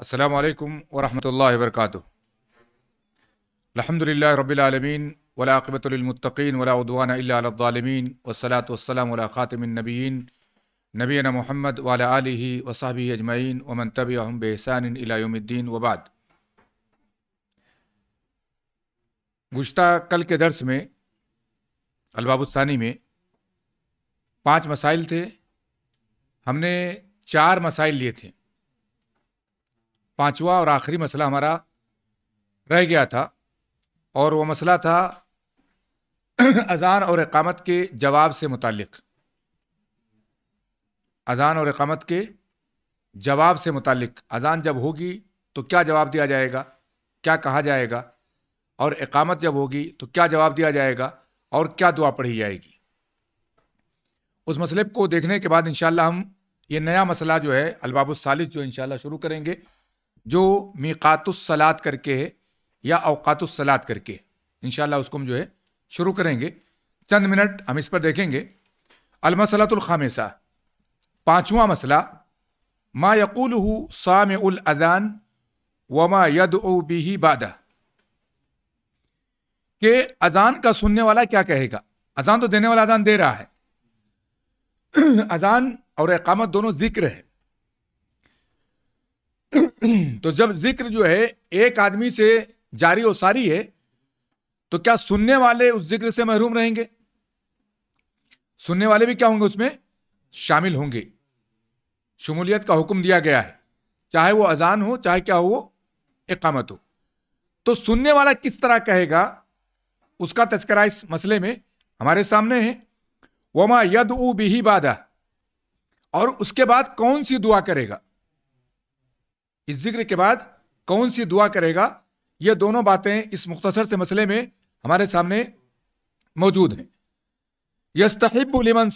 السلام عليكم ورحمة الله وبركاته الحمد لله رب العالمين ولا عقبة للمتقين ولا عدوان إلا على الظالمين والصلاة والسلام على خاتم النبيين نبينا محمد وعلى آله وصحبه أجمعين ومن تبعهم بإحسان إلى يوم الدين وبعد گشتہ کل کے درس میں الباب الثانی میں پانچ مسائل تھے हमने चार मसाइल लिए थे पांचवा और आखिरी मसला हमारा रह गया था और वो मसला था अजान और अकामत के जवाब से मुतक अजान और अकामत के जवाब से मुतक अजान जब होगी तो क्या जवाब दिया जाएगा क्या कहा जाएगा और अकामत जब होगी तो क्या जवाब दिया जाएगा और क्या दुआ पढ़ी जाएगी उस मसले को देखने के बाद इंशाल्लाह हम ये नया मसला जो है सालिस जो इंशाल्लाह शुरू करेंगे जो सलात करके है या सलात करके इंशाल्लाह उसको हम जो है शुरू करेंगे चंद मिनट हम इस पर देखेंगे अलमसलातुलखामेसा पाँचवा मसला मा यकूल साम उल अदान वमा यद बिही बादा के अजान का सुनने वाला क्या कहेगा अजान तो देने वाला अजान दे रहा है अजान और एकामत दोनों जिक्र है तो जब जिक्र जो है एक आदमी से जारी और सारी है तो क्या सुनने वाले उस जिक्र से महरूम रहेंगे सुनने वाले भी क्या होंगे उसमें शामिल होंगे शमूलियत का हुक्म दिया गया है चाहे वो अजान हो चाहे क्या हो वो एकामत हो तो सुनने वाला किस तरह कहेगा उसका तस्करा इस मसले में हमारे सामने है वमा यद ऊ बिही बाधा और उसके बाद कौन सी दुआ करेगा इस जिक्र के बाद कौन सी दुआ करेगा ये दोनों बातें इस मुख्तसर से मसले में हमारे सामने मौजूद हैं यस्तहिबुलमन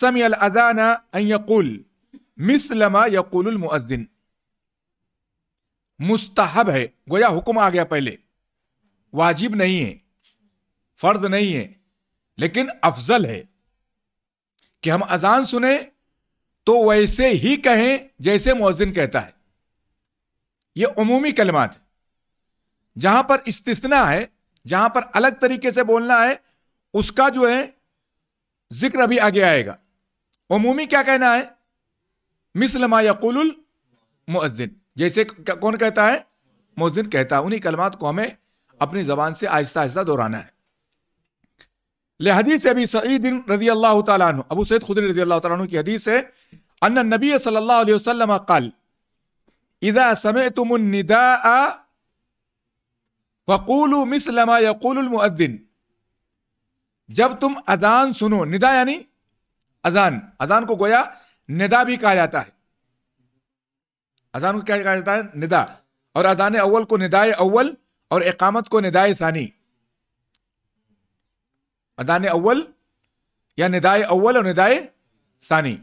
मिसलमा मुस्तहब है गोया हुक्म आ गया पहले वाजिब नहीं है फर्ज नहीं है लेकिन अफजल है कि हम अजान सुने तो वैसे ही कहें जैसे मोजिन कहता है ये अमूमी कलमात जहां पर इस्तना है जहां पर अलग तरीके से बोलना है उसका जो है जिक्र अभी आगे आएगा अमूमी क्या कहना है मिसलमा यकुल मुअद्दिन जैसे कौन कहता है मुअद्दिन कहता है उन्हीं कलमात को हमें अपनी जबान से आहिस्ता आहिस्ता दोहराना है लहदीस अभी सईद रजी अल्लाह तु अबू सैद खुदी रजी अल्लाह तु की हदीस है أن النبي صلى الله عليه وسلم قال إذا سمعتم النداء فقولوا مثل ما يقول المؤذن جب تم اذان سنو ندا يعني اذان اذان کو گویا ندا بھی کہا جاتا ہے اذان کو کہا جاتا ہے ندا اور اذان اول کو ندا اول اور اقامت کو ندا ثانی اذان اول یا ندا اول اور ندا ثانی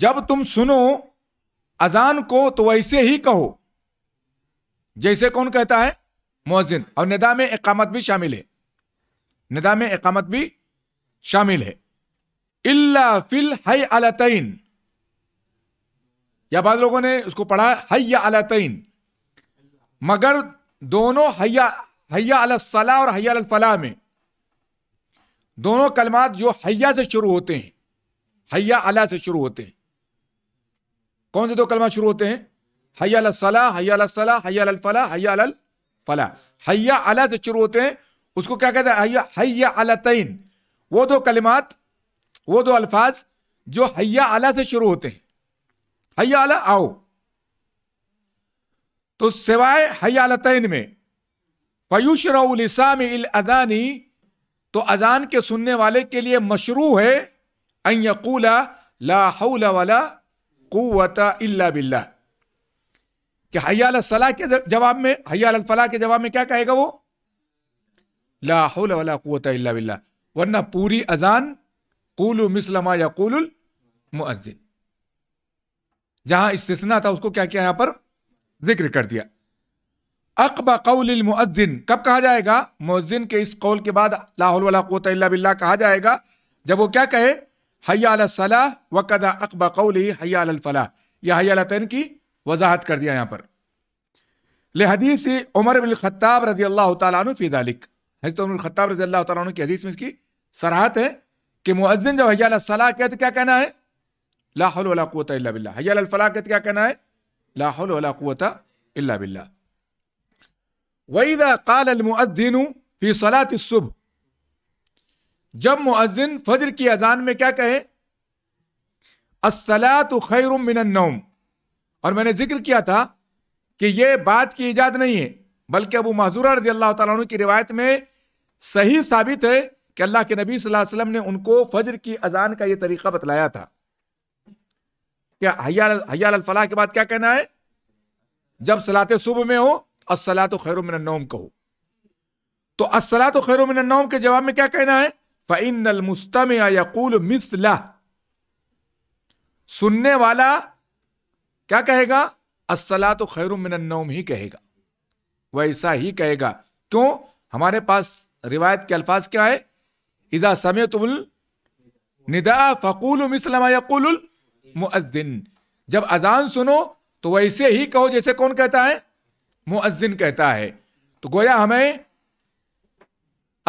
जब तुम सुनो अजान को तो वैसे ही कहो जैसे कौन कहता है मुअजिन और निदा में एकामत भी शामिल है निदा में एकामत भी शामिल है इल्ला फिल हय अलतैन या बाद लोगों ने उसको पढ़ा हैया अलतैन मगर दोनों हया हैया अलसला और अल फला में दोनों कलमात जो हया से शुरू होते हैं हया अला से शुरू होते हैं कौन से दो कलमा शुरू होते हैं हया सला हया सला हया फला हया फला हया अला से शुरू होते हैं उसको क्या कहते हैं हया अला तैन वो दो कलिमात वो दो अल्फाज जो हया अला से शुरू होते हैं हया अला आओ तो सिवाय हया तैन में फयूश रउलसाम अदानी तो अजान के सुनने वाले के लिए मशरू है अन ला हौला वाला कुत इल्ला बिल्ला कि हयाल सलाह के जवाब में हयाल फलाह के जवाब में क्या कहेगा वो लाहौल वला कुत इल्ला बिल्ला वरना पूरी अजान कुलु मिसलमा या कुल मुअज्जिन जहां इस्तना था उसको क्या किया यहां पर जिक्र कर दिया अकब कौल मुअज्जिन कब कहा जाएगा मुअज्जिन के इस कौल के बाद लाहौल वला कुत इल्ला बिल्ला कहा जाएगा जब वो क्या कहे हैया अल सलाह व कदा अकबा कौल ही हैया अल फलाह यह हैया तैन की वजाहत कर दिया यहाँ पर लहदीस उमर बिन खत्ताब रजी अल्लाह तु फी दालिक हजरत उमर खत्ताब रजी अल्लाह तु की हदीस में इसकी सराहत है कि मुअज्जिन जब हैया सलाह कहते क्या कहना है लाहौल वलाकुत बिल्ला हैया अल फलाह कहते क्या कहना है लाहौल वलाकुत बिल्ला वईदा काल अल मुअद्दीन फी सलात सुबह जब मुअज्जिन फजर की अजान में क्या कहे असला तो खैर मिनम और मैंने जिक्र किया था कि यह बात की ईजाद नहीं है बल्कि अबू महजूरा रजी अल्लाह तु की रिवायत में सही साबित है कि अल्लाह के नबी सल्लल्लाहु अलैहि वसल्लम ने उनको फजर की अजान का यह तरीका बतलाया था क्या हयाल हयाल फलाह के बाद क्या कहना है जब सलात सुबह में हो असला तो खैर मिनम कहो तो असला तो खैर मिनम के जवाब में क्या कहना है फ़ैन मुस्तम यकूल मिसला सुनने वाला क्या कहेगा असला तो खैर मिनन्नौम ही कहेगा वैसा ही कहेगा क्यों हमारे पास रिवायत के अल्फाज क्या है इजा समय तुल निदा फ़कूल मिसलमा यकूल मुअद्दिन जब अजान सुनो तो वैसे ही कहो जैसे कौन कहता है मुअज्जिन कहता है तो गोया हमें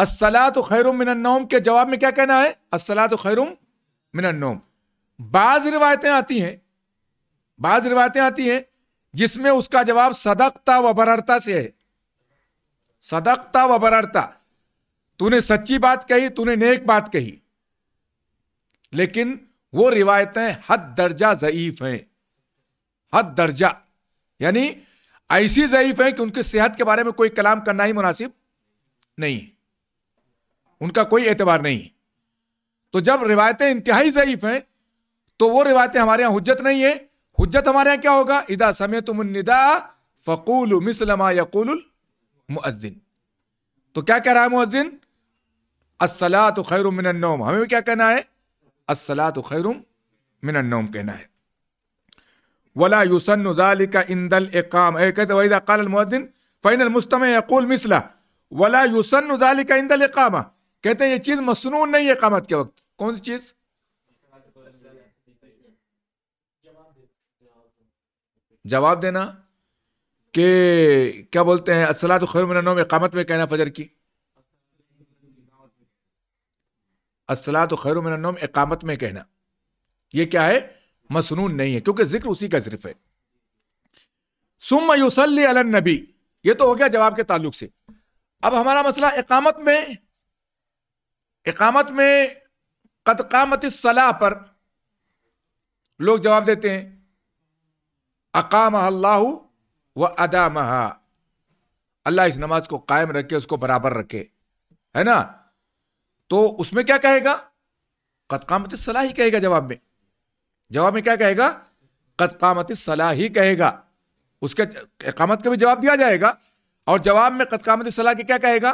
असला तो खैरुम मिनन्नोम के जवाब में क्या कहना है असला तो खैरुम मिनन्नोम बाज रिवायतें आती हैं बाज रिवायतें आती हैं जिसमें उसका जवाब सदकता व बररता से है सदकता व बररता तूने सच्ची बात कही तूने नेक बात कही लेकिन वो रिवायतें हद दर्जा ज़यीफ हैं हद दर्जा यानी ऐसी ज़यीफ हैं कि उनकी सेहत के बारे में कोई कलाम करना ही मुनासिब नहीं है उनका कोई एतबार नहीं तो जब रिवायतें इंतहाई ज़यीफ़ हैं तो वो रिवायतें हमारे यहाँ हुज्जत नहीं है हुज्जत हमारे यहाँ क्या होगा इदा समय तुम निदा फ़कूल मिसलमा यकूल मुअद्दिन तो क्या कह रहा है मुअद्दिन असला तो खैर मिनन्नोम हमें भी क्या कहना है असला तो खैर मिनन्नोम कहना है वला यूसन का इंदल एकाम कहते वहीदा कल मुद्दिन फ़ैन मुस्तम यकूल मिसला वला यूसन का इंदल एकामा कहते हैं ये चीज मसनून नहीं है कामत के वक्त कौन सी चीज जवाब देना कि क्या बोलते हैं असला तो खैर मनों में कामत में कहना फजर की असला तो खैर में इकामत में कहना ये क्या है मसनून नहीं है क्योंकि जिक्र उसी का सिर्फ है सुम यूसली अलन नबी ये तो हो गया जवाब के ताल्लुक से अब हमारा मसला एकामत में इकामत में कदकामत सलाह पर लोग जवाब देते हैं अकाम अल्लाह व अदा महा अल्लाह इस नमाज को कायम रखे उसको बराबर रखे है ना तो उसमें क्या कहेगा कदकामत सलाह ही कहेगा जवाब में जवाब में क्या कहेगा कदकामत सलाह ही कहेगा उसके इकामत का भी जवाब दिया जाएगा और जवाब में कदकामत सलाह के क्या कहेगा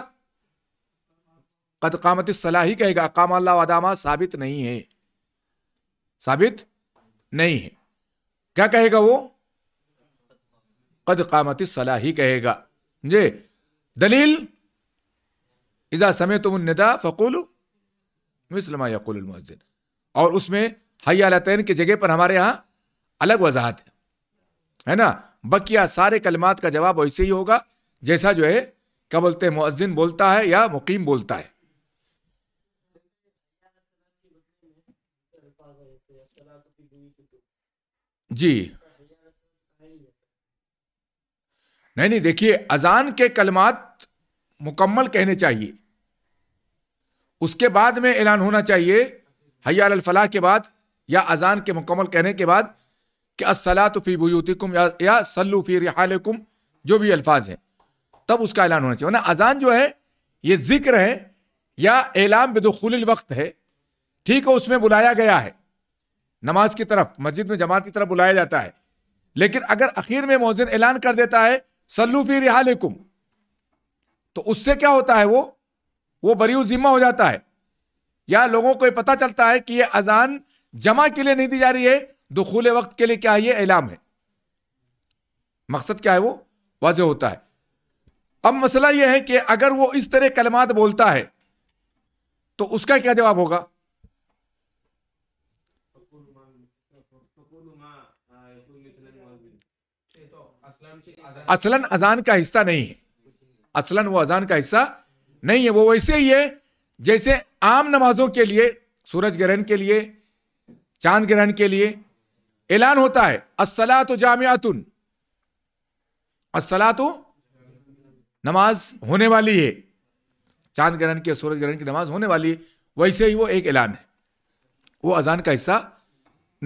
कद कामत सलाह ही कहेगा काम अल्लाह अदामा साबित नहीं है साबित नहीं है क्या कहेगा वो कद कामत सलाह ही कहेगा जे दलील इजा समय तुम नदा फ़कुल मिसलमा और उसमें हया अलतैन की जगह पर हमारे यहाँ अलग वजाहत है है ना बकिया सारे कलमात का जवाब वैसे ही होगा जैसा जो है क्या बोलते हैं मुअज्जिन बोलता है या मुकीम बोलता है जी नहीं नहीं देखिए अजान के कलमात मुकम्मल कहने चाहिए उसके बाद में ऐलान होना चाहिए हयाल अलफलाह के बाद या अजान के मुकम्मल कहने के बाद कि असला तो फ़ी बुतिकुम या, या सल्लू फ़ी रिहालकुम जो भी अल्फाज हैं तब उसका ऐलान होना चाहिए वरना अजान जो है ये जिक्र है या ऐलान बदखुल वक्त है ठीक है उसमें बुलाया गया है नमाज की तरफ मस्जिद में जमात की तरफ बुलाया जाता है लेकिन अगर अखीर में मोजिन ऐलान कर देता है सल्लूफी रिहा तो उससे क्या होता है वो वो बरी जिम्मा हो जाता है या लोगों को पता चलता है कि ये अजान जमा के लिए नहीं दी जा रही है दुखूल वक्त के लिए क्या है ये ऐलाम है मकसद क्या है वो वाजह होता है अब मसला यह है कि अगर वो इस तरह कलमात बोलता है तो उसका क्या जवाब होगा असलन अजान का हिस्सा नहीं है असलन वो अजान का हिस्सा नहीं है वो वैसे ही है जैसे आम नमाजों के लिए सूरज ग्रहण के लिए चांद ग्रहण के लिए ऐलान होता है असला तो जामियातुन असला तो नमाज होने वाली है चांद ग्रहण की सूरज ग्रहण की नमाज होने वाली है वैसे ही वो एक ऐलान है वो अजान का हिस्सा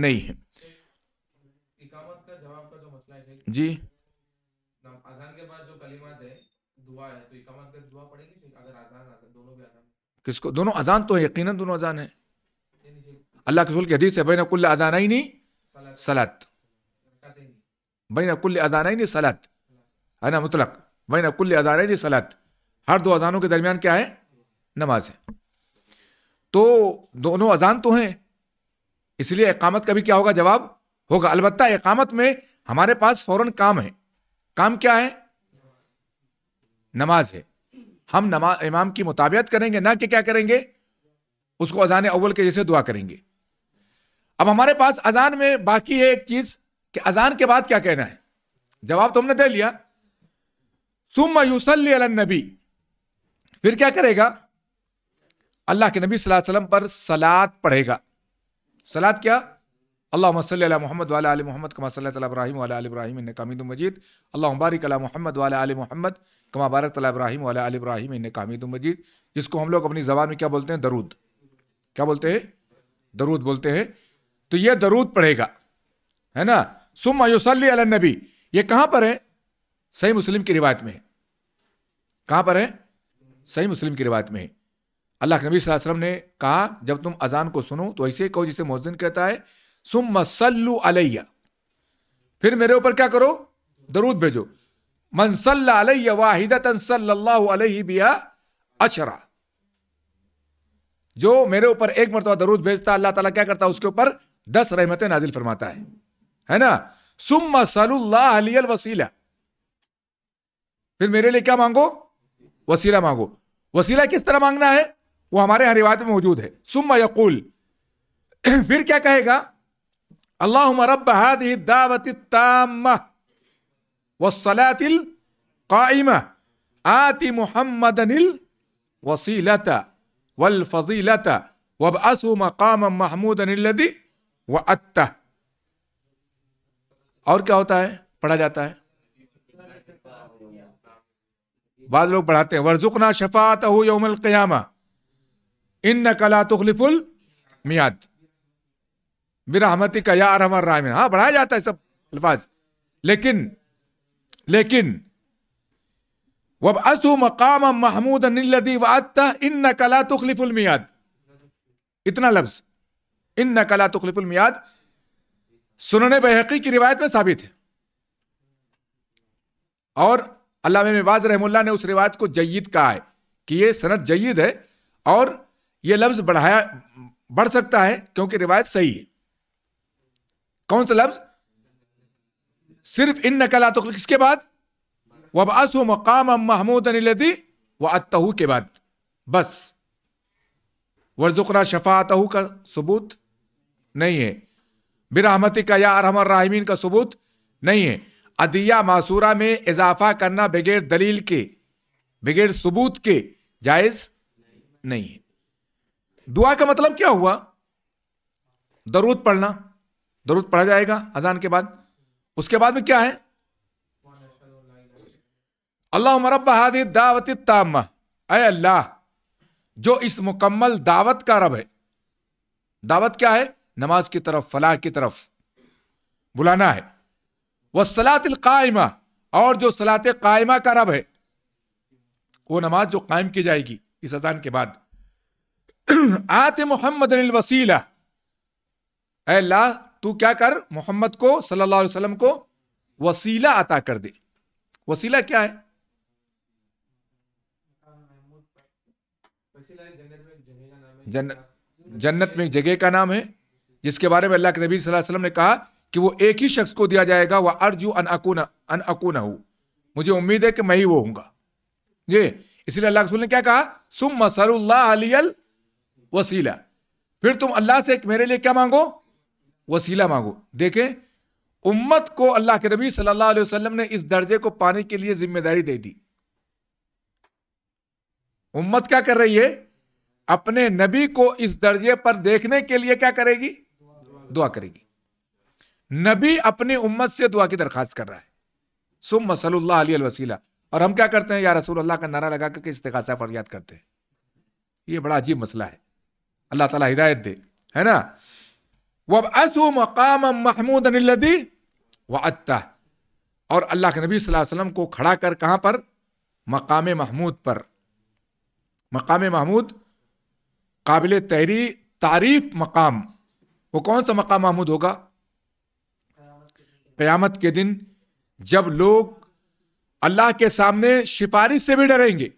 नहीं है जी किसको दोनों अजान तो है यकीन दोनों अजान है अल्लाह के रसूल की हदीस है बैन कुल्ल अजाना ही नहीं सलात बैन कुल्ल अजाना ही नहीं सलात है ना मुतलक बैन कुल्ल अजाना ही नहीं सलात हर दो अजानों के दरमियान क्या है नमाज है तो दोनों अजान तो हैं इसलिए एकामत का भी क्या होगा जवाब होगा अलबत् एकामत में हमारे पास फौरन काम है काम क्या है नमाज है हम नमा इमाम की मुताबियत करेंगे ना कि क्या करेंगे उसको अजान अव्वल के जैसे दुआ करेंगे अब हमारे पास अजान में बाकी है एक चीज कि अजान के बाद क्या कहना है जवाब तो हमने दे लिया सुम नबी फिर क्या करेगा अल्लाह के नबी वसल्लम पर सलात पढ़ेगा सलात क्या अल्लाह सल मोहम्मद वाला मोहम्मद कमा सल इब्राहिम वाला इब्राहिम कमीद मजीद अल्लाह मुबारक मोहम्मद वाला मोहम्मद कमा बारक तला इब्राहिम वाला अल इब्राहिम इन कामिद मजीद जिसको हम लोग अपनी जबान में क्या बोलते हैं दरूद क्या बोलते हैं दरूद बोलते हैं तो ये दरूद पढ़ेगा है ना सुम मायूसली नबी ये कहाँ पर है सही मुस्लिम की रिवायत में है कहाँ पर है सही मुस्लिम की रिवायत में है अल्लाह के नबी वसल्लम ने कहा जब तुम अजान को सुनो तो ऐसे कहो जिसे मोहसिन कहता है सुम मसल्लु अलैया फिर मेरे ऊपर क्या करो दरूद भेजो मनसल्ला वाहिदत बिया अशरा जो मेरे ऊपर एक मरतबा दरूद भेजता अल्लाह ताला क्या करता है उसके ऊपर दस रहमतें नाजिल फरमाता है है ना सुम सलुल्लाह वसीला फिर मेरे लिए क्या मांगो वसीला मांगो वसीला किस तरह मांगना है वो हमारे हर रिवायत में मौजूद है सुम यकुल फिर क्या कहेगा अल्लाह रब हाद दावत तामा والصلاة القائمة آت محمدا الوصيلة والفضيلة وابعثه مقاما محمودا الذي وأته اور کیا ہوتا ہے پڑھا جاتا ہے بعض لوگ پڑھاتے ہیں ورزقنا شفاعتہ یوم القیامہ انک لا تخلف المیاد برحمتک یا ارحم الراحمین ہاں پڑھایا جاتا ہے سب الفاظ لیکن लेकिन वब असु मकाम महमूद निल्लदी वाता इन नकला तुखलिफुलमियाद इतना लफ्ज इन नकला मियाद सुनने बहकी की रिवायत में साबित है और अल्लाह रहमुल्ला ने उस रिवायत को जयीद कहा है कि यह सनत जयीद है और यह लफ्ज बढ़ाया बढ़ सकता है क्योंकि रिवायत सही है कौन सा लफ्ज़ सिर्फ इन नकला तो किसके बाद वबास मकाम महमूद अनिल व अतहू के बाद बस वर्जुकरा शफातहू का सबूत नहीं है बिरहमती का या अरहमर राहमीन का सबूत नहीं है अदिया मासूरा में इजाफा करना बगैर दलील के बगैर सबूत के जायज नहीं है दुआ का मतलब क्या हुआ दरूद पढ़ना दरूद पढ़ा जाएगा अजान के बाद उसके बाद में क्या है अल्लाह मरब हादी दावत ताम अय अल्लाह जो इस मुकम्मल दावत का रब है दावत क्या है नमाज की तरफ फलाह की तरफ बुलाना है वह सलातिल कायमा और जो सलात कायमा का रब है वो नमाज जो कायम की जाएगी इस अजान के बाद आते मोहम्मद वसीला अल्लाह तू क्या कर मोहम्मद को सल्लल्लाहु अलैहि वसल्लम को वसीला अता कर दे वसीला क्या है जन्न, जन्नत में एक जगह का नाम है जिसके बारे में अल्लाह के नबी सल्लल्लाहु अलैहि वसल्लम ने कहा कि वो एक ही शख्स को दिया जाएगा वह अर्जू अन अकूना अन अकूना हूँ मुझे उम्मीद है कि मैं ही वो हूंगा ये इसलिए अल्लाह रसूल ने क्या कहा सुम मसरुल्ला अलियल वसीला फिर तुम अल्लाह से मेरे लिए क्या मांगो वसीला मांगो देखें उम्मत को अल्लाह के नबी सल्लल्लाहु अलैहि वसल्लम ने इस दर्जे को पाने के लिए जिम्मेदारी दे दी उम्मत क्या कर रही है अपने नबी को इस दर्जे पर देखने के लिए क्या करेगी दुआ करेगी नबी अपनी उम्मत से दुआ की दरखास्त कर रहा है सुम मसल्ला वसीला और हम क्या करते हैं या रसूल अल्लाह का नारा लगा करके इस्तेकासा फरियाद करते हैं ये बड़ा अजीब मसला है अल्लाह ताला हिदायत दे है ना वबअसु मकाम महमूद अनिल्लदी वअत्ता और अल्लाह के नबी सल्लल्लाहु अलैहि वसल्लम को खड़ा कर कहाँ पर मकाम महमूद पर मकाम महमूद काबिल तहरी तारीफ मकाम वो कौन सा मकाम महमूद होगा क़यामत के दिन जब लोग अल्लाह के सामने सिफारिश से भी डरेंगे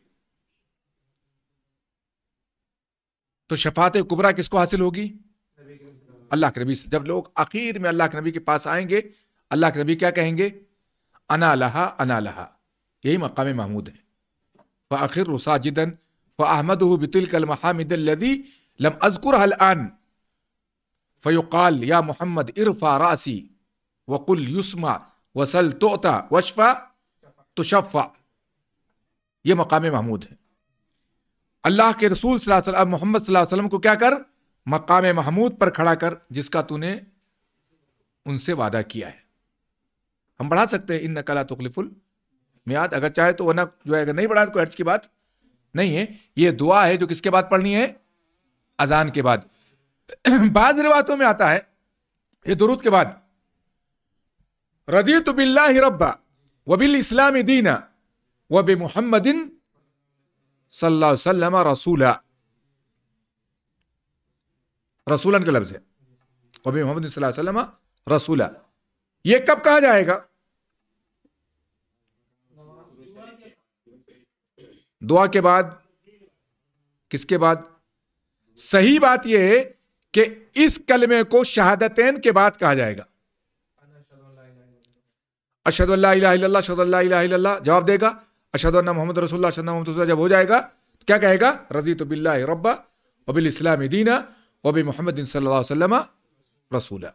तो शफात कुबरा किसको हासिल होगी अल्लाह के नबी से जब लोग आखिर में अल्लाह के नबी के पास आएंगे अल्लाह के नबी क्या कहेंगे अना लहा अना लहा यही मकाम महमूद है व आखिर रुसाजिदन व अहमद बितिल कल महामिदी लम अजकुर अन फ़युकाल या मोहम्मद इरफा रासी वकुल युस्मा वसल तोता वशफा तुशफ़ा ये मकाम महमूद है अल्लाह के रसूल मोहम्मद वसल्लम को क्या कर मकाम महमूद पर खड़ा कर जिसका तूने उनसे वादा किया है हम बढ़ा सकते हैं इन नकला तकलीफुल मियाद अगर चाहे तो वरना जो है अगर नहीं बढ़ा तो कोई हर्ज की बात नहीं है ये दुआ है जो किसके बाद पढ़नी है अजान के बाद बाद रिवातों में आता है ये दुरुद के बाद रदी तो बिल्ला रब्बा बिल इस्लाम दीना वब मोहम्मदिन सल्ला रसूला रसूलन का लफ्ज़ है वबी मोहम्मद वसल्लम रसूला ये कब कहा जाएगा दुआ के बाद किसके बाद सही बात यह है कि इस कलमे को शहादतैन के बाद कहा जाएगा अशद जवाब देगा अशद मोहम्मद रसुल्ला अशद मोहम्मद जब हो जाएगा तो क्या कहेगा रजी तो बिल्ला रब्बा अबिल इस्लाम दीना वब मोहम्मद रसूल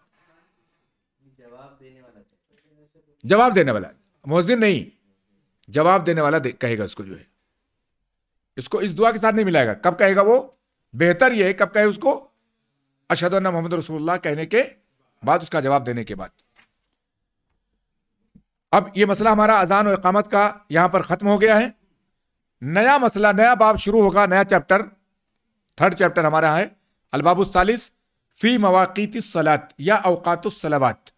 जवाब देने वाला मोजिन नहीं जवाब देने वाला कहेगा उसको जो है इसको इस दुआ के साथ नहीं मिलाएगा कब कहेगा वो बेहतर यह है कब कहे उसको अशद मोहम्मद रसूल कहने के बाद उसका जवाब देने के बाद अब यह मसला हमारा अजान और इकामत का यहां पर ख़त्म हो गया है नया मसला नया बाब शुरू होगा नया चैप्टर थर्ड चैप्टर हमारा है अलबाबुलसालिस फ़ी मवाकी सलात या अवकातसलवात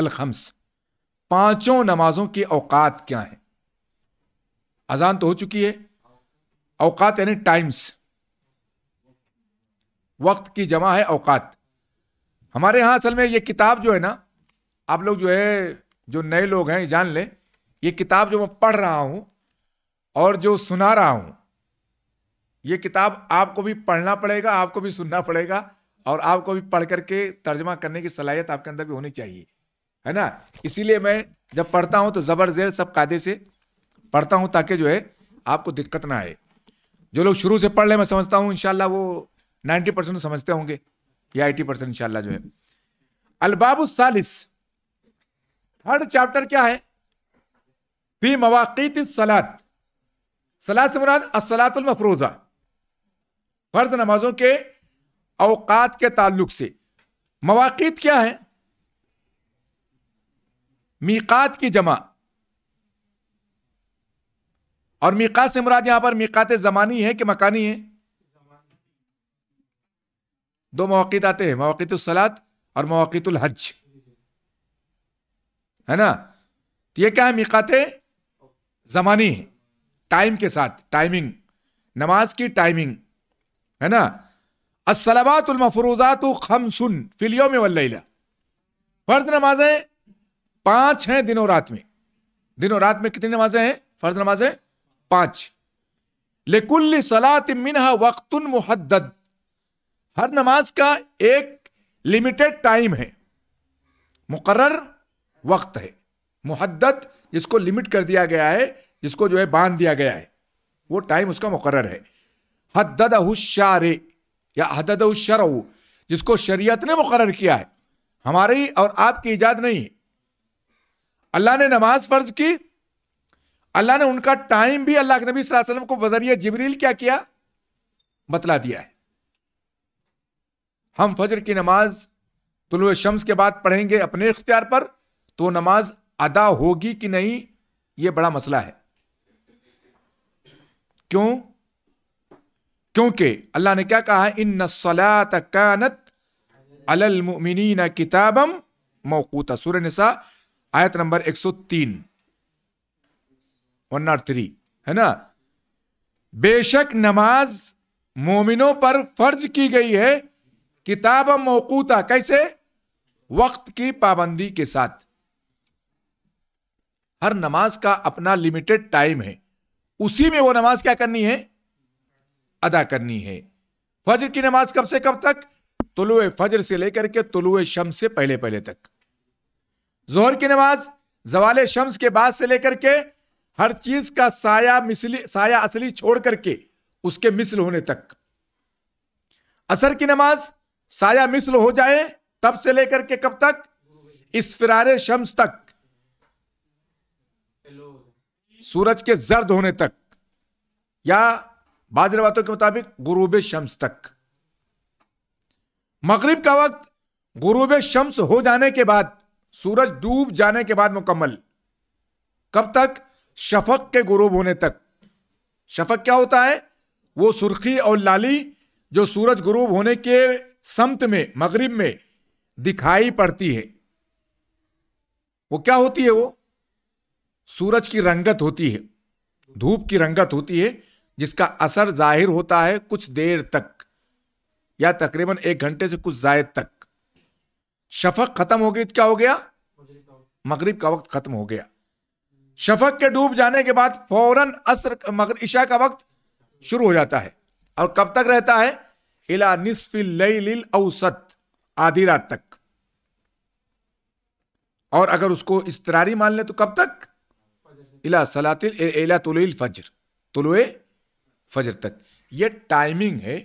अलखम्स पांचों नमाजों के अवकात क्या हैं अजान तो हो चुकी है अवकात यानी टाइम्स वक्त की जमा है अवकात हमारे यहां असल में ये किताब जो है ना आप लोग जो है जो नए लोग हैं जान लें ये किताब जो मैं पढ़ रहा हूं और जो सुना रहा हूं ये किताब आपको भी पढ़ना पड़ेगा आपको भी सुनना पड़ेगा और आपको भी पढ़ करके तर्जमा करने की सलाहियत आपके अंदर भी होनी चाहिए है ना इसीलिए मैं जब पढ़ता हूँ तो ज़बर ज़ेर सब कायदे से पढ़ता हूँ ताकि जो है आपको दिक्कत ना आए जो लोग शुरू से पढ़ रहे मैं समझता हूँ इन वो नाइन्टी परसेंट तो समझते होंगे या एटी परसेंट इनशाला जो है अलबाब सालिस थर्ड चैप्टर क्या है फी मवाक़ीत सलाद सलाद से मुराद असलातुल फ़र्ज नमाजों के अवकात के ताल्लुक से मवाक़ क्या है मीकात की जमा और मीकात से मुराद यहां पर मीकात जमानी है कि मकानी है दो मौक़ आते हैं मौक़त और मौक़त हज है ना तो ये क्या है मिकात जमानी है टाइम के साथ टाइमिंग नमाज की टाइमिंग है ना असलवातमफरूजात खमसुन फिलियो में वल्ला फर्ज नमाजें पांच हैं दिनों रात में दिनों रात में कितनी नमाजें हैं फर्ज नमाजें पांच लेकुल सलात मिनह वक्त मुहद्दद हर नमाज का एक लिमिटेड टाइम है मुकर्र वक्त है मुहद्दत जिसको लिमिट कर दिया गया है जिसको जो है बांध दिया गया है वो टाइम उसका मुकर्र है हदद शार या हदद शर जिसको शरीयत ने मुकर किया है हमारी और आपकी ईजाद नहीं है अल्लाह ने नमाज फर्ज की अल्लाह ने उनका टाइम भी अल्लाह के नबी वसल्लम को बदरिया जबरील क्या किया बतला दिया है हम फजर की नमाज तुल शम्स के बाद पढ़ेंगे अपने इख्तियार पर तो नमाज अदा होगी कि नहीं ये बड़ा मसला है क्यों क्योंकि अल्लाह ने क्या कहा इन नसलात कानत अलमिन किताबम मौकूता सूर्य निसा आयत नंबर 103 वन नॉट थ्री है ना बेशक नमाज मोमिनों पर फर्ज की गई है किताब मौकूता कैसे वक्त की पाबंदी के साथ हर नमाज का अपना लिमिटेड टाइम है उसी में वो नमाज क्या करनी है अदा करनी है फजर की नमाज कब से कब तक तुलु फजर से लेकर के तुलु शम्स से पहले पहले तक जोहर की नमाज जवाल शम्स के बाद से लेकर के हर चीज का साया मिसली साया असली छोड़ करके उसके मिसल होने तक असर की नमाज साया मिसल हो जाए तब से लेकर के कब तक इस फिरार शम्स तक सूरज के जर्द होने तक या बाद रवायतों के मुताबिक गुरूब शम्स तक मगरिब का वक्त गुरूब शम्स हो जाने के बाद सूरज डूब जाने के बाद मुकम्मल कब तक शफक के गुरूब होने तक शफक क्या होता है वो सुर्खी और लाली जो सूरज गुरूब होने के समत में मगरिब में दिखाई पड़ती है वो क्या होती है वो सूरज की रंगत होती है धूप की रंगत होती है जिसका असर जाहिर होता है कुछ देर तक या तकरीबन एक घंटे से कुछ जायद तक शफक खत्म हो गई तो क्या हो गया मगरिब का वक्त खत्म हो गया शफक के डूब जाने के बाद फौरन असर मगर ईशा का वक्त शुरू हो जाता है और कब तक रहता है इला निसफिल औसत आधी रात तक और अगर उसको तरारी मान ले तो कब तक इला सलातिल इला तुल फज्र तुलुए फजर तक ये टाइमिंग है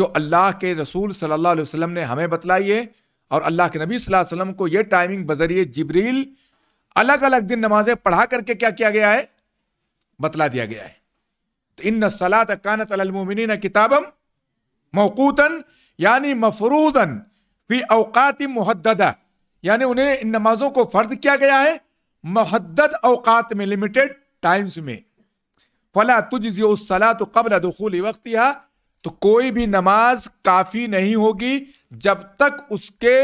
जो अल्लाह के रसूल सल्लल्लाहु अलैहि वसल्लम ने हमें बतलाई है और अल्लाह के नबी सल्लल्लाहु अलैहि वसल्लम को यह टाइमिंग बजरिए जिब्रील अलग अलग दिन नमाजें पढ़ा करके क्या किया गया है बतला दिया गया है तो इन सलात कानत अलमिन किताबम मौकूतन यानी मफरूदन फी अवकात मुहददा यानी उन्हें इन नमाजों को फर्द किया गया है महदद अवकात में लिमिटेड टाइम्स में फला तुझ सला तो कबल दखूल वक्त तो कोई भी नमाज काफी नहीं होगी जब तक उसके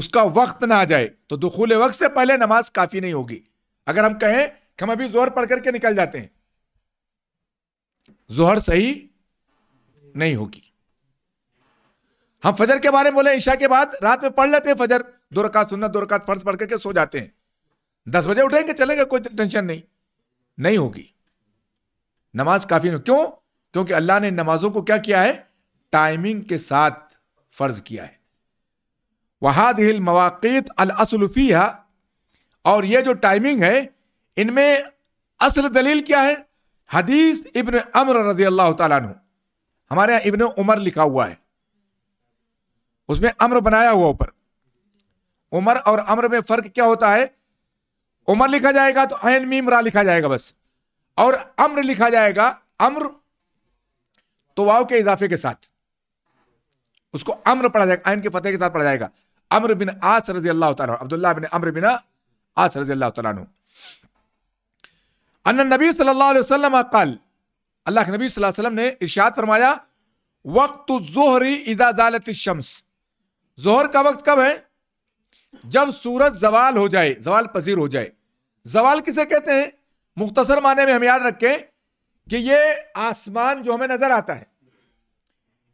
उसका वक्त ना आ जाए तो दुखूल वक्त से पहले नमाज काफी नहीं होगी अगर हम कहें कि हम अभी जोहर पढ़ करके निकल जाते हैं जोहर सही नहीं होगी हम फजर के बारे में बोले ईशा के बाद रात में पढ़ लेते हैं फजर दो रकात सुनना दो रकात फर्ज पढ़ करके सो जाते हैं दस बजे उठेंगे चलेगा कोई टेंशन नहीं नहीं होगी नमाज काफ़ी नहीं क्यों क्योंकि अल्लाह ने नमाजों को क्या किया है टाइमिंग के साथ फ़र्ज किया है वहाद हिल अल असलफिया और ये जो टाइमिंग है इनमें असल दलील क्या है हदीस इब्न अमर रजी अल्लाह तु हमारे यहां इब्न उमर लिखा हुआ है उसमें अम्र बनाया हुआ ऊपर उमर और अम्र में फ़र्क क्या होता है उमर लिखा जाएगा तो ऐन मीमरा लिखा जाएगा बस और अम्र लिखा जाएगा अम्र तो वाव के इजाफे के साथ उसको अम्र पढ़ा जाएगा आयन के फतेह के साथ पढ़ा जाएगा अम्र बिन आस रजी अल्लाह तला अब्दुल्ला बिन अम्र बिन आस रजी अल्लाह तला अन्न नबी सल्लल्लाहु अलैहि वसल्लम कल अल्लाह के नबी सल्लल्लाहु अलैहि वसल्लम ने इरशाद फरमाया वक्त जोहरी इदा जालत शम्स जोहर का वक्त कब है जब सूरज जवाल हो जाए जवाल पजीर हो जाए जवाल किसे कहते हैं मुख्तसर माने में हम याद रखें कि ये आसमान जो हमें नजर आता है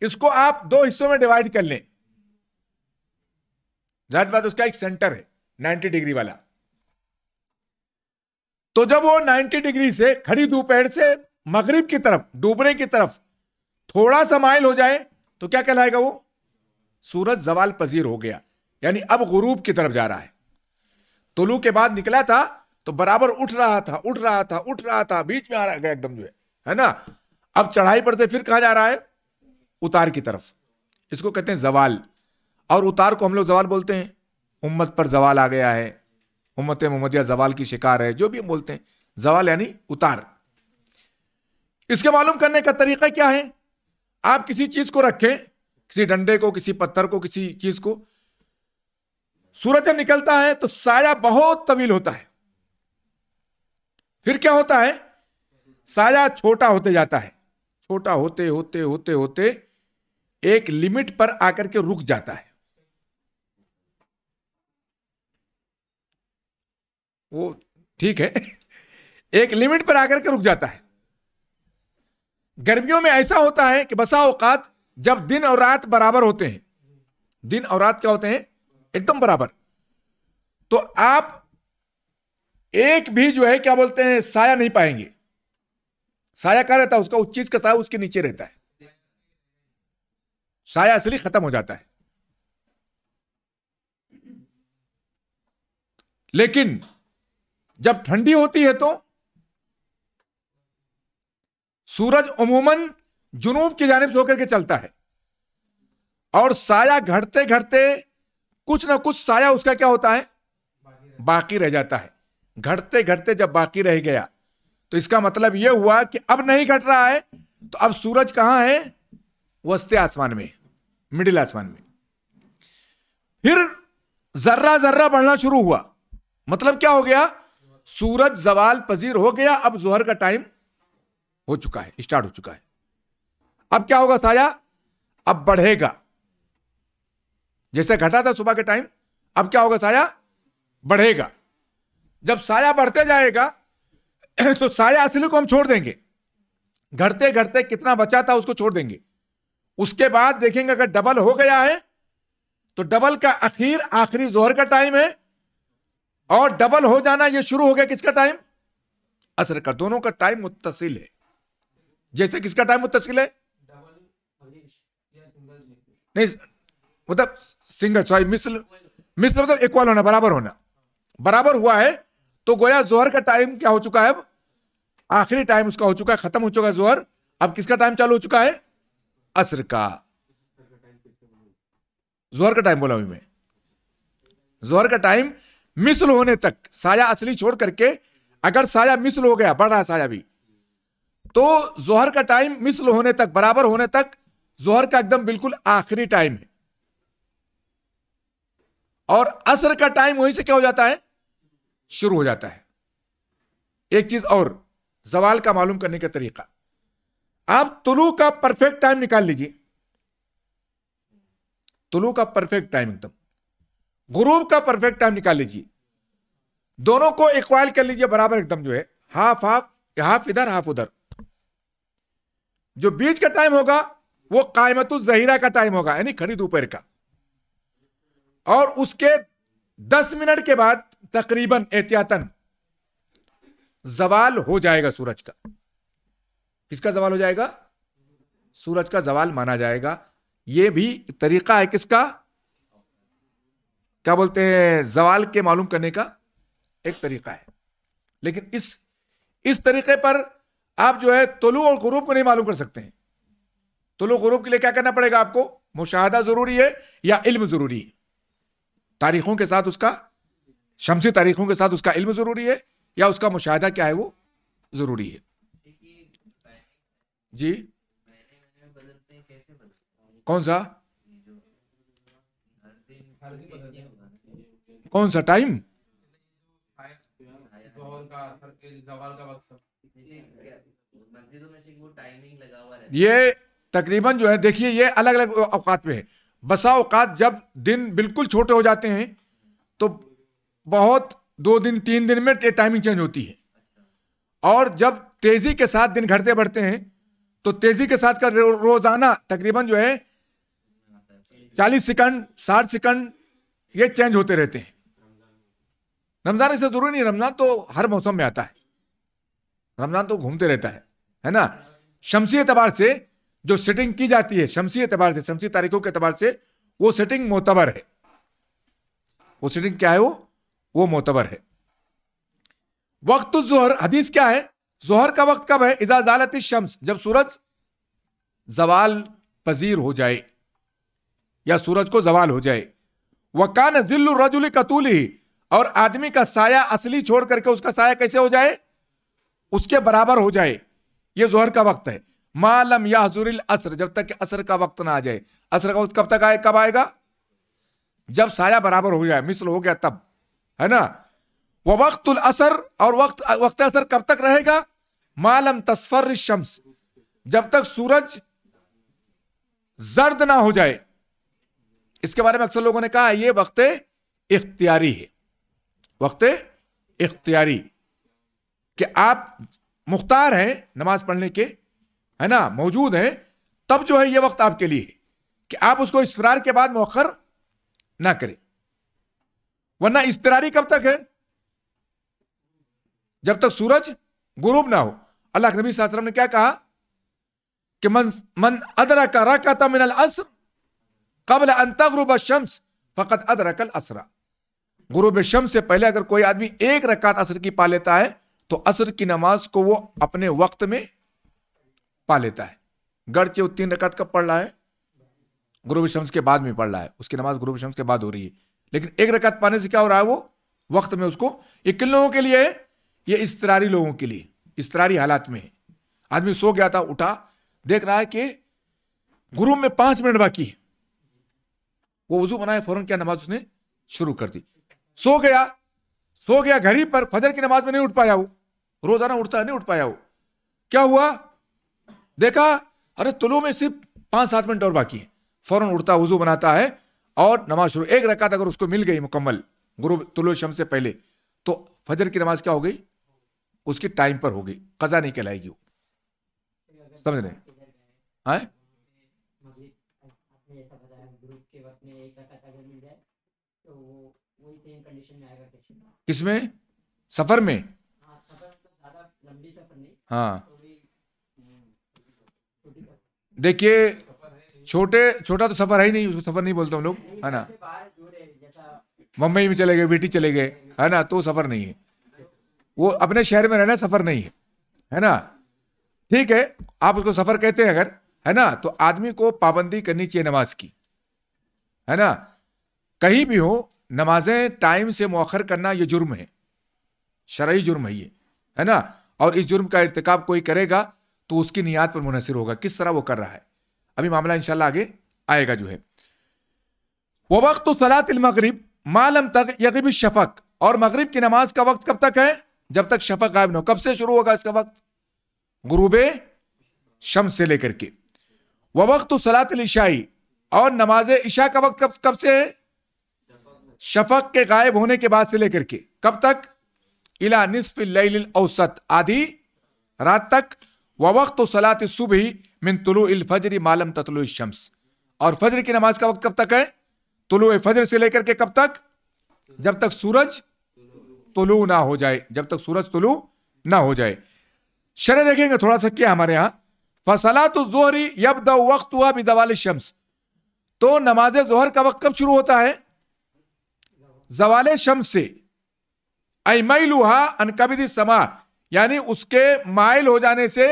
इसको आप दो हिस्सों में डिवाइड कर लें जाहिर बात उसका एक सेंटर है 90 डिग्री वाला तो जब वो 90 डिग्री से खड़ी दोपहर से मगरिब की तरफ डूबने की तरफ थोड़ा सा माइल हो जाए तो क्या कहलाएगा वो सूरज जवाल पजीर हो गया यानी अब गुरूब की तरफ जा रहा है तुलू के बाद निकला था तो बराबर उठ रहा था उठ रहा था उठ रहा था बीच में आ रहा गया एकदम जो है है ना अब चढ़ाई पर से फिर कहा जा रहा है उतार की तरफ इसको कहते हैं जवाल और उतार को हम लोग जवाल बोलते हैं उम्मत पर जवाल आ गया है उम्मत मोहम्मदिया जवाल की शिकार है जो भी हम बोलते हैं जवाल यानी उतार इसके मालूम करने का तरीका क्या है आप किसी चीज को रखें किसी डंडे को किसी पत्थर को किसी चीज को सूरज जब निकलता है तो साया बहुत तवील होता है फिर क्या होता है साया छोटा होते जाता है छोटा होते होते होते होते एक लिमिट पर आकर के रुक जाता है वो ठीक है एक लिमिट पर आकर के रुक जाता है गर्मियों में ऐसा होता है कि बसा औकात जब दिन और रात बराबर होते हैं दिन और रात क्या होते हैं एकदम बराबर तो आप एक भी जो है क्या बोलते हैं साया नहीं पाएंगे साया क्या रहता है उसका उस चीज का साया उसके नीचे रहता है साया असली खत्म हो जाता है लेकिन जब ठंडी होती है तो सूरज अमूमन जुनूब की जानब से होकर के चलता है और साया घटते घटते कुछ ना कुछ साया उसका क्या होता है बाकी रह जाता है घटते घटते जब बाकी रह गया तो इसका मतलब यह हुआ कि अब नहीं घट रहा है तो अब सूरज कहां है वस्ते आसमान में मिडिल आसमान में फिर जर्रा जर्रा बढ़ना शुरू हुआ मतलब क्या हो गया सूरज जवाल पजीर हो गया अब जोहर का टाइम हो चुका है स्टार्ट हो चुका है अब क्या होगा साया अब बढ़ेगा जैसे घटा था सुबह के टाइम अब क्या होगा साया बढ़ेगा जब साया बढ़ते जाएगा तो साया असली को हम छोड़ देंगे घटते घटते कितना बचा था उसको छोड़ देंगे उसके बाद देखेंगे अगर डबल हो गया है तो डबल का अखीर आखिरी जोहर का टाइम है और डबल हो जाना ये शुरू हो गया किसका टाइम असर का दोनों का टाइम मुतसिल है जैसे किसका टाइम मुतसिल है नहीं मतलब सिंगल सॉरी मिसल मिसल मतलब इक्वल होना बराबर होना बराबर हुआ है तो गोया जोहर का टाइम क्या हो चुका है अब आखिरी टाइम उसका हो चुका है खत्म हो चुका है जोहर अब किसका टाइम चालू हो चुका है असर का जोहर का टाइम बोला मैं जोहर का टाइम मिसल होने तक साया असली छोड़ करके अगर साया मिसल हो गया बढ़ रहा है साया भी तो जोहर का टाइम मिसल होने तक बराबर होने तक जोहर का एकदम बिल्कुल आखिरी टाइम है और असर का टाइम वहीं से क्या हो जाता है शुरू हो जाता है एक चीज और जवाल का मालूम करने का तरीका आप तुलू का परफेक्ट टाइम निकाल लीजिए तुलू का परफेक्ट टाइम एकदम गुरूब का परफेक्ट टाइम निकाल लीजिए दोनों को इक्वाल कर लीजिए बराबर एकदम जो है हाफ हाफ हाफ इधर हाफ उधर जो बीच का टाइम होगा वो कायमत जहीरा का टाइम होगा यानी खड़ी दोपहर का और उसके दस मिनट के बाद तकरीबन एहतियातन जवाल हो जाएगा सूरज का किसका जवाल हो जाएगा सूरज का जवाल माना जाएगा यह भी तरीका है किसका क्या बोलते हैं जवाल के मालूम करने का एक तरीका है लेकिन इस इस तरीके पर आप जो है तुलु और गुरूब को नहीं मालूम कर सकते हैं तुलू गुरूब के लिए क्या करना पड़ेगा आपको मुशाहदा जरूरी है या इल्म जरूरी है तारीखों के साथ उसका शमसी तारीखों के साथ उसका इल्म ज़रूरी है या उसका मुशाह क्या है वो ज़रूरी है जी कौन सा कौन सा टाइम ये तकरीबन जो है देखिए ये अलग अलग अवकात में है बसा अवकात जब दिन बिल्कुल छोटे हो जाते हैं तो बहुत दो दिन तीन दिन में टाइमिंग चेंज होती है और जब तेजी के साथ दिन घटते बढ़ते हैं तो तेजी के साथ का रो, रोजाना तकरीबन जो है चालीस सेकंड साठ सेकंड ये चेंज होते रहते हैं रमजान ऐसे जरूरी नहीं रमजान तो हर मौसम में आता है रमजान तो घूमते रहता है है ना शमसी एतबार से जो सेटिंग की जाती है शमसी एतबार से शमसी तारीखों के एतबार से वो सेटिंग मोतबर है वो सेटिंग क्या है वो वो मोतबर है वक्त जोहर हदीस क्या है जोहर का वक्त कब है इजाजालत शम्स जब सूरज जवाल पजीर हो जाए या सूरज को जवाल हो जाए वकान जिल्लु रजुल कतूल ही और आदमी का साया असली छोड़ करके उसका साया कैसे हो जाए उसके बराबर हो जाए ये जोहर का वक्त है मालम या याजुरिल असर जब तक असर का वक्त ना आ जाए असर का वक्त कब तक आए कब आएगा जब साया बराबर हो जाए मिसल हो गया तब है ना वह वक्त असर और वक्त वक्त असर कब तक रहेगा मालम तस्फर शम्स जब तक सूरज जर्द ना हो जाए इसके बारे में अक्सर लोगों ने कहा यह वक्त इख्तियारी है वक्त इख्तियारी कि आप मुख्तार हैं नमाज पढ़ने के है ना मौजूद हैं तब जो है ये वक्त आपके लिए है कि आप उसको इसरार के बाद मौखर ना करें वरना इस्तरारी कब तक है जब तक सूरज गुरूब ना हो अल्लाह के नबी साहब ने क्या कहा कि मन मन अदरा का रकाता मिनल असर कबल अंतरूब शम्स फ़कत अदरकल असरा गुरूब शम्स से पहले अगर कोई आदमी एक रकात असर की पा लेता है तो असर की नमाज को वो अपने वक्त में पा लेता है गरचे वो तीन रकात कब पढ़ रहा है गुरूब शम्स के बाद में पढ़ रहा है उसकी नमाज गुरूब शम्स के बाद हो रही है लेकिन एक रकत पाने से क्या हो रहा है वो वक्त में उसको ये किन लोगों के लिए है ये इसतरारी लोगों के लिए इसतरारी हालात में है आदमी सो गया था उठा देख रहा है कि गुरु में पांच मिनट बाकी है वो वजू बनाए फौरन क्या नमाज उसने शुरू कर दी सो गया सो गया घर ही पर फजर की नमाज में नहीं उठ पाया वो रोजाना उठता नहीं उठ पाया वो क्या हुआ देखा अरे तुलू में सिर्फ पांच सात मिनट और बाकी है फौरन उठता वजू बनाता है और नमाज शुरू एक रकात अगर उसको मिल गई मुकम्मल गुरु तुल शम से पहले तो फजर की नमाज क्या हो गई उसकी टाइम पर होगी कजा नहीं कहलाएगी वो समझ रहे हैं हाँ? किसमें सफर में हाँ देखिए छोटे छोटा तो सफ़र है ही नहीं उसको सफ़र नहीं बोलते हम लोग है ना मुंबई में चले गए बेटी चले गए है ना तो सफ़र नहीं है वो अपने शहर में रहना सफ़र नहीं है है ना ठीक है आप उसको सफ़र कहते हैं अगर है ना तो आदमी को पाबंदी करनी चाहिए नमाज की है ना कहीं भी हो नमाजें टाइम से मौखर करना ये जुर्म है शराय जुर्म है ये है ना और इस जुर्म का इरतकब कोई करेगा तो उसकी नियात पर मुनसर होगा किस तरह वो कर रहा है अभी मामला इंशाल्लाह आगे आएगा जो है वह वक्त तो सलातिल मगरब मालम तक यकब शफक और मगरब की नमाज का वक्त कब तक है जब तक शफक गायब न हो कब से शुरू होगा इसका वक्त गुरूब शम से लेकर के वह वक्त तो सलातिल ईशाई और नमाज ईशा का वक्त कब कब से है शफक के गायब होने के बाद से लेकर के कब तक इला निसफ औसत आधी रात तक व वक्त सलात सुबह मिन तुलु फजर मालम ततलु शम्स और फजर की नमाज का वक्त कब तक है तुलु फजर से लेकर के कब तक जब तक सूरज तुलु ना हो जाए जब तक सूरज तुलु ना हो जाए शरे देखेंगे थोड़ा सा क्या हमारे यहाँ फसला तो जोहरी यब द वक्त हुआ दवाल शम्स तो नमाज जोहर का वक्त कब शुरू होता है जवाल शम्स से अमैलुहा अनकबिदी समा यानी उसके माइल हो जाने से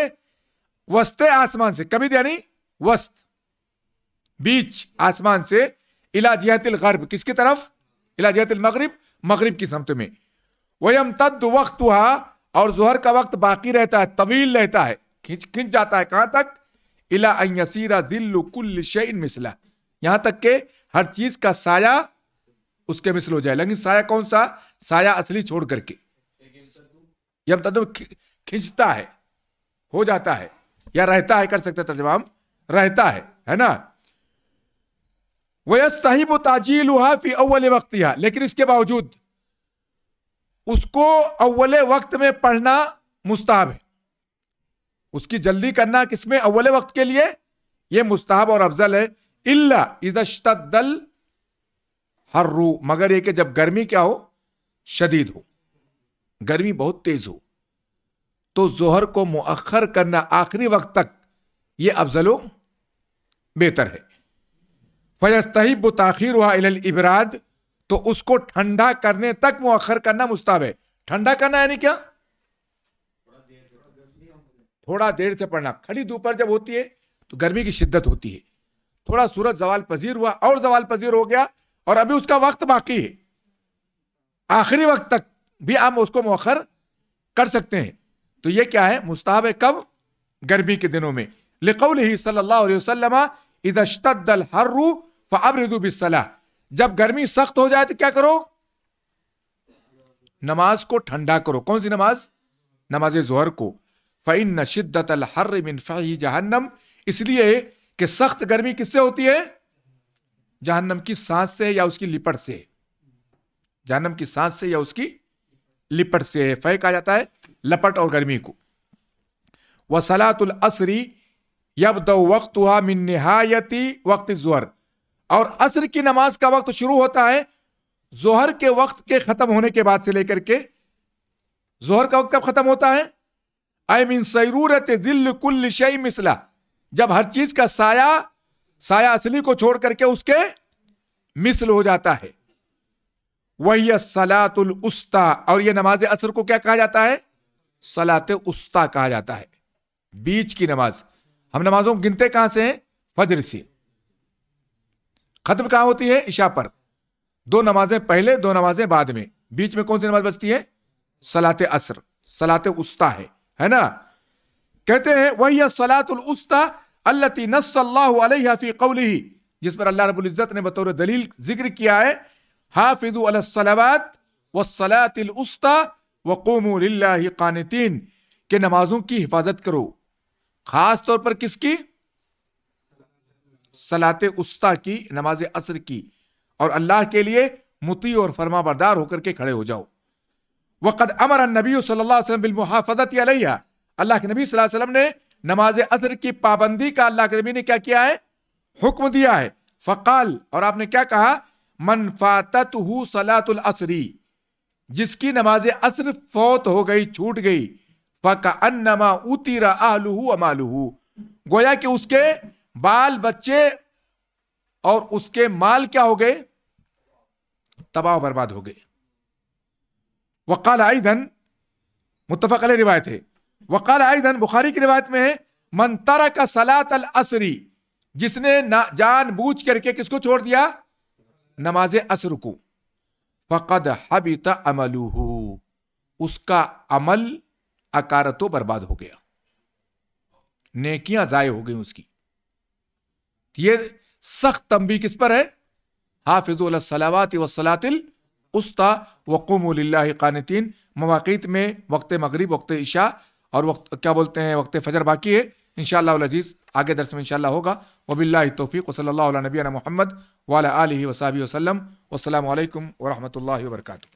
वस्ते आसमान से कभी तो यानी वस्त बीच आसमान से इलाजियातिल गर्ब किसकी तरफ इलाजियातिल मगरिब मगरिब की समत में वयम तद वक्त हुआ और जोहर का वक्त बाकी रहता है तवील रहता है खिंच खिंच जाता है कहां तक इला दिल कुल शैन मिसला यहां तक के हर चीज का साया उसके मिसल हो जाए लेकिन साया कौन सा साया असली छोड़ करके यह तत्व खींचता है हो जाता है या रहता है कर सकते तर्जमा रहता है है ना वयस्तब ताजीलुहा फिर अव्वल वक्त लेकिन इसके बावजूद उसको अव्वल वक्त में पढ़ना मुस्ताब है उसकी जल्दी करना किसमें अव्वल वक्त के लिए यह मुस्ताब और अफजल है इल्ला इजल हर रू मगर यह कि जब गर्मी क्या हो शदीद हो गर्मी बहुत तेज हो तो जोहर को मखर करना आखिरी वक्त तक ये अफजलो बेहतर है फजस्तही ताखिर हुआ इबराद तो उसको ठंडा करने तक मखर करना मुस्ताब है ठंडा करना यानी क्या थोड़ा देर से पढ़ना खड़ी दोपहर जब होती है तो गर्मी की शिद्दत होती है थोड़ा सूरज जवाल पजीर हुआ और जवाल पजीर हो गया और अभी उसका वक्त बाकी है आखिरी वक्त तक भी आप उसको मौखर कर सकते हैं तो ये क्या है मुस्ताब कब गर्मी के दिनों में लिकौल ही सल्लाम इदल हर्रू फ़ाबरदुबिसला जब गर्मी सख्त हो जाए तो क्या करो नमाज को ठंडा करो कौन सी नमाज नमाज जोहर को फ़ैन न शिद्दत हर मिन फही जहन्नम इसलिए कि सख्त गर्मी किससे होती है जहन्नम की सांस से या उसकी लिपट से जहन्नम की सांस से या उसकी लिपट से फय कहा जाता है लपट और गर्मी को व सलातुल असरी दो वक्त हुआ मिन नहायती वक्त जोहर और असर की नमाज का वक्त शुरू होता है जोहर के वक्त के ख़त्म होने के बाद से लेकर के जोहर का वक्त कब ख़त्म होता है आई मीन सैरूरत दिल कुल शई मिसला जब हर चीज़ का साया साया असली को छोड़ करके उसके मिसल हो जाता है वही सलातुल उस्ता और यह नमाज असर को क्या कहा जाता है सलात उस्ता कहा जाता है बीच की नमाज हम नमाजों गिनते कहां से हैं फजर से खत्म कहां होती है ईशा पर दो नमाजें पहले दो नमाजें बाद में बीच में कौन सी नमाज बचती है सलात असर सलात उस्ता है है ना कहते हैं वही सलातुल उस्ता अल्लाह नसल्लाहु अलैहि फी कौलिही जिस पर अल्लाह रबुल इज़्ज़त ने बतौर दलील जिक्र किया है हाफिज अलसलावात व सलातिल उस्ता व कौमल्ला कानतीन के नमाजों की हिफाजत करो खास तौर पर किसकी सलात उस्ता की नमाज असर की और अल्लाह के लिए मुती और फरमा बरदार होकर के खड़े हो जाओ वह कद अमर नबी सल्लल्लाहु अलैहि वसल्लम अलैया अल्लाह के नबी सल्लल्लाहु ने नमाज असर की पाबंदी का अल्लाह के नबी ने क्या किया है हुक्म दिया है फ़काल और आपने क्या कहा मनफातत हु सलातुल असरी जिसकी नमाज असर फौत हो गई छूट गई फ़का अन्नमा उतीरा आहलूहू अमालूहू गोया कि उसके बाल बच्चे और उसके माल क्या हो गए तबाह बर्बाद हो गए वकाल आई धन मुतफ़ल रिवायत है वकाल आई धन बुखारी की रिवायत में है मंतरा का सलात अल असरी जिसने ना बूझ करके किसको छोड़ दिया नमाज असर को फ़कद हबित अमलूह उसका अमल अकारतो बर्बाद हो गया नेकियां ज़ाय हो गई उसकी ये सख्त तंबी किस पर है हाफिजुल सलावात वसलातिल उस्ता वक़ुमल क़ानतीन मवाक़ में वक्त मगरब वक्त इशा और वक्त क्या बोलते हैं वक्त फजर बाकी है ان شاء الله العزيز आगे दर्स में इंशाल्लाह होगा वबिल्लाहि तौफीक वसल्लल्लाहु अलैहि नबीना मोहम्मद वाला आलिहि वसाहबिhi वसल्लम वस्सलाम वालेकुम व रहमतुल्लाहि व बरकातहू